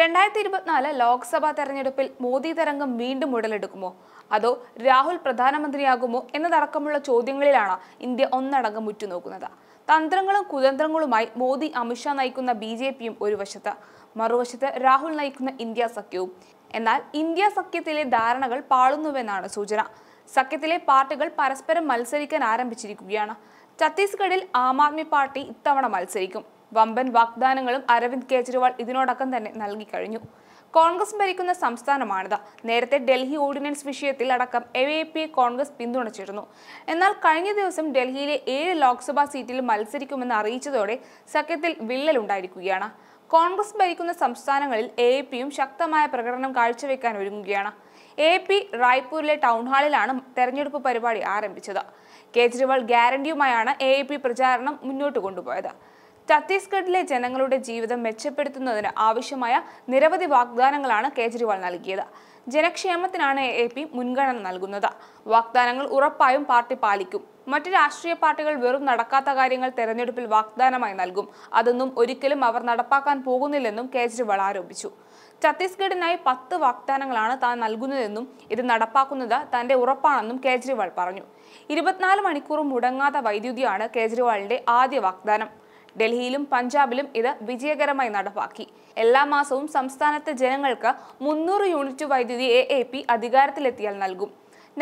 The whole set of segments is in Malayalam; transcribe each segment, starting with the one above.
രണ്ടായിരത്തി ഇരുപത്തിനാല് ലോക്സഭാ തെരഞ്ഞെടുപ്പിൽ മോദി തരംഗം വീണ്ടും ഉടലെടുക്കുമോ അതോ രാഹുൽ പ്രധാനമന്ത്രിയാകുമോ എന്നതടക്കമുള്ള ചോദ്യങ്ങളിലാണ് ഇന്ത്യ ഒന്നടങ്കം ഉറ്റുനോക്കുന്നത് തന്ത്രങ്ങളും കുതന്ത്രങ്ങളുമായി മോദി അമിത്ഷാ നയിക്കുന്ന ബി ജെ പിയും ഒരു വശത്ത് മറുവശത്ത് രാഹുൽ നയിക്കുന്ന ഇന്ത്യ സഖ്യവും എന്നാൽ ഇന്ത്യ സഖ്യത്തിലെ ധാരണകൾ പാളുന്നുവെന്നാണ് സൂചന സഖ്യത്തിലെ പാർട്ടികൾ പരസ്പരം മത്സരിക്കാൻ ആരംഭിച്ചിരിക്കുകയാണ് ഛത്തീസ്ഗഡിൽ ആം ആദ്മി പാർട്ടി ഇത്തവണ മത്സരിക്കും വമ്പൻ വാഗ്ദാനങ്ങളും അരവിന്ദ് കെജ്രിവാൾ ഇതിനോടകം തന്നെ നൽകിക്കഴിഞ്ഞു കോൺഗ്രസ് ഭരിക്കുന്ന സംസ്ഥാനമാണിത് നേരത്തെ ഡൽഹി ഓർഡിനൻസ് വിഷയത്തിൽ അടക്കം എ എ പി കോൺഗ്രസ് പിന്തുണച്ചിരുന്നു എന്നാൽ കഴിഞ്ഞ ദിവസം ഡൽഹിയിലെ ഏഴ് ലോക്സഭാ സീറ്റിൽ മത്സരിക്കുമെന്ന് അറിയിച്ചതോടെ സഖ്യത്തിൽ വിള്ളലുണ്ടായിരിക്കുകയാണ് കോൺഗ്രസ് ഭരിക്കുന്ന സംസ്ഥാനങ്ങളിൽ എ എ പിയും ശക്തമായ പ്രകടനം കാഴ്ചവെക്കാൻ ഒരുങ്ങുകയാണ് എ പി റായ്പൂരിലെ ടൗൺ ഹാളിലാണ് തെരഞ്ഞെടുപ്പ് പരിപാടി ആരംഭിച്ചത് കേജ്രിവാൾ ഗ്യാരണ്ടിയുമായാണ് എ പി പ്രചാരണം മുന്നോട്ട് കൊണ്ടുപോയത് ഛത്തീസ്ഗഡിലെ ജനങ്ങളുടെ ജീവിതം മെച്ചപ്പെടുത്തുന്നതിന് ആവശ്യമായ നിരവധി വാഗ്ദാനങ്ങളാണ് കേജ്രിവാൾ നൽകിയത് ജനക്ഷേമത്തിനാണ് എ പി മുൻഗണന നൽകുന്നത് വാഗ്ദാനങ്ങൾ ഉറപ്പായും പാർട്ടി പാലിക്കും മറ്റ് രാഷ്ട്രീയ പാർട്ടികൾ വെറും നടക്കാത്ത കാര്യങ്ങൾ തെരഞ്ഞെടുപ്പിൽ വാഗ്ദാനമായി നൽകും അതൊന്നും ഒരിക്കലും അവർ നടപ്പാക്കാൻ പോകുന്നില്ലെന്നും കേജ്രിവാൾ ആരോപിച്ചു ഛത്തീസ്ഗഡിനായി പത്ത് വാഗ്ദാനങ്ങളാണ് താൻ നൽകുന്നതെന്നും ഇത് നടപ്പാക്കുന്നത് തന്റെ ഉറപ്പാണെന്നും കേജ്രിവാൾ പറഞ്ഞു ഇരുപത്തിനാല് മണിക്കൂർ മുടങ്ങാത്ത വൈദ്യുതിയാണ് കേജ്രിവാളിന്റെ ആദ്യ വാഗ്ദാനം ഡൽഹിയിലും പഞ്ചാബിലും ഇത് വിജയകരമായി നടപ്പാക്കി എല്ലാ മാസവും സംസ്ഥാനത്തെ ജനങ്ങൾക്ക് മുന്നൂറ് യൂണിറ്റ് വൈദ്യുതി എ അധികാരത്തിലെത്തിയാൽ നൽകും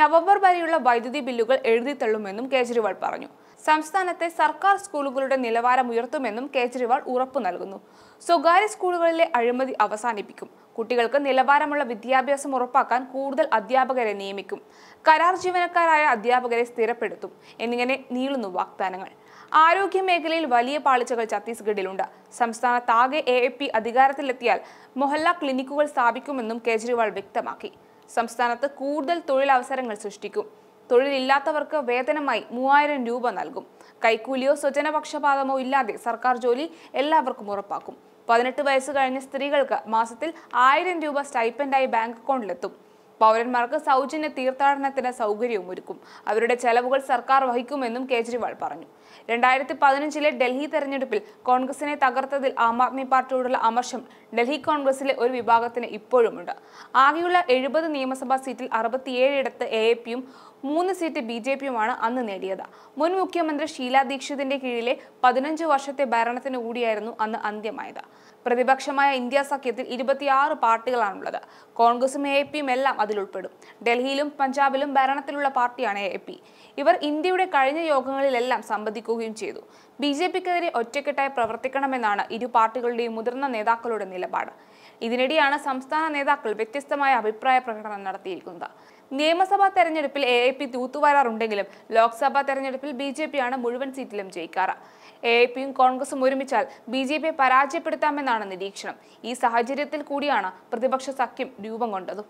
നവംബർ വരെയുള്ള വൈദ്യുതി ബില്ലുകൾ എഴുതിത്തള്ളുമെന്നും കേജ്രിവാൾ പറഞ്ഞു സംസ്ഥാനത്തെ സർക്കാർ സ്കൂളുകളുടെ നിലവാരം ഉയർത്തുമെന്നും കേജ്രിവാൾ ഉറപ്പു നൽകുന്നു സ്വകാര്യ സ്കൂളുകളിലെ അഴിമതി അവസാനിപ്പിക്കും കുട്ടികൾക്ക് നിലവാരമുള്ള വിദ്യാഭ്യാസം ഉറപ്പാക്കാൻ കൂടുതൽ അധ്യാപകരെ നിയമിക്കും കരാർ ജീവനക്കാരായ അധ്യാപകരെ സ്ഥിരപ്പെടുത്തും എന്നിങ്ങനെ നീളുന്നു വാഗ്ദാനങ്ങൾ ആരോഗ്യ മേഖലയിൽ വലിയ പാളിച്ചകൾ ഛത്തീസ്ഗഡിലുണ്ട് സംസ്ഥാനത്താകെ എ എ പി അധികാരത്തിലെത്തിയാൽ മൊഹല്ല ക്ലിനിക്കുകൾ സ്ഥാപിക്കുമെന്നും കേജ്രിവാൾ വ്യക്തമാക്കി സംസ്ഥാനത്ത് കൂടുതൽ തൊഴിലവസരങ്ങൾ സൃഷ്ടിക്കും തൊഴിലില്ലാത്തവർക്ക് വേതനമായി മൂവായിരം രൂപ നൽകും കൈക്കൂലിയോ സ്വജനപക്ഷപാതമോ ഇല്ലാതെ സർക്കാർ ജോലി എല്ലാവർക്കും ഉറപ്പാക്കും പതിനെട്ട് വയസ്സ് കഴിഞ്ഞ സ്ത്രീകൾക്ക് മാസത്തിൽ ആയിരം രൂപ സ്റ്റൈപ്പൻഡായി ബാങ്ക് അക്കൗണ്ടിലെത്തും പൗരന്മാർക്ക് സൗജന്യ തീർത്ഥാടനത്തിന് സൗകര്യവും ഒരുക്കും അവരുടെ ചെലവുകൾ സർക്കാർ വഹിക്കുമെന്നും കേജ്രിവാൾ പറഞ്ഞു രണ്ടായിരത്തി പതിനഞ്ചിലെ ഡൽഹി തെരഞ്ഞെടുപ്പിൽ കോൺഗ്രസിനെ തകർത്തതിൽ ആം ആദ്മി പാർട്ടിയോടുള്ള അമർഷം ഡൽഹി കോൺഗ്രസിലെ ഒരു വിഭാഗത്തിന് ഇപ്പോഴുമുണ്ട് ആകെയുള്ള എഴുപത് നിയമസഭാ സീറ്റിൽ അറുപത്തിയേഴിടത്ത് എ എ പിയും മൂന്ന് സീറ്റ് ബി ജെ പിയുമാണ് അന്ന് നേടിയത് മുൻ മുഖ്യമന്ത്രി ഷീലാ ദീക്ഷിതിന്റെ കീഴിലെ പതിനഞ്ച് വർഷത്തെ ഭരണത്തിന് കൂടിയായിരുന്നു അന്ന് അന്ത്യമായത് പ്രതിപക്ഷമായ ഇന്ത്യ സഖ്യത്തിൽ ഇരുപത്തിയാറ് പാർട്ടികളാണുള്ളത് കോൺഗ്രസും എ പിയും എല്ലാം അതിലുൾപ്പെടും ഡൽഹിയിലും പഞ്ചാബിലും ഭരണത്തിലുള്ള പാർട്ടിയാണ് എ പി ഇവർ ഇന്ത്യയുടെ കഴിഞ്ഞ യോഗങ്ങളിലെല്ലാം സംബന്ധിക്കുകയും ചെയ്തു ബി ജെ പിക്കെതിരെ ഒറ്റക്കെട്ടായി പ്രവർത്തിക്കണമെന്നാണ് ഇരു പാർട്ടികളുടെയും മുതിർന്ന നേതാക്കളുടെ നിലപാട് ഇതിനിടെയാണ് സംസ്ഥാന നേതാക്കൾ വ്യത്യസ്തമായ അഭിപ്രായ പ്രകടനം നടത്തിയിരിക്കുന്നത് നിയമസഭാ തെരഞ്ഞെടുപ്പിൽ എ ഐ പി തൂത്തുവാരാറുണ്ടെങ്കിലും ലോക്സഭാ തെരഞ്ഞെടുപ്പിൽ ബി ജെ പിയാണ് മുഴുവൻ സീറ്റിലും ജയിക്കാറ് എ ഐ പിയും കോൺഗ്രസും ഒരുമിച്ചാൽ ബി ജെ പിയെ പരാജയപ്പെടുത്താമെന്നാണ് നിരീക്ഷണം ഈ സാഹചര്യത്തിൽ കൂടിയാണ് പ്രതിപക്ഷ സഖ്യം രൂപം കൊണ്ടതും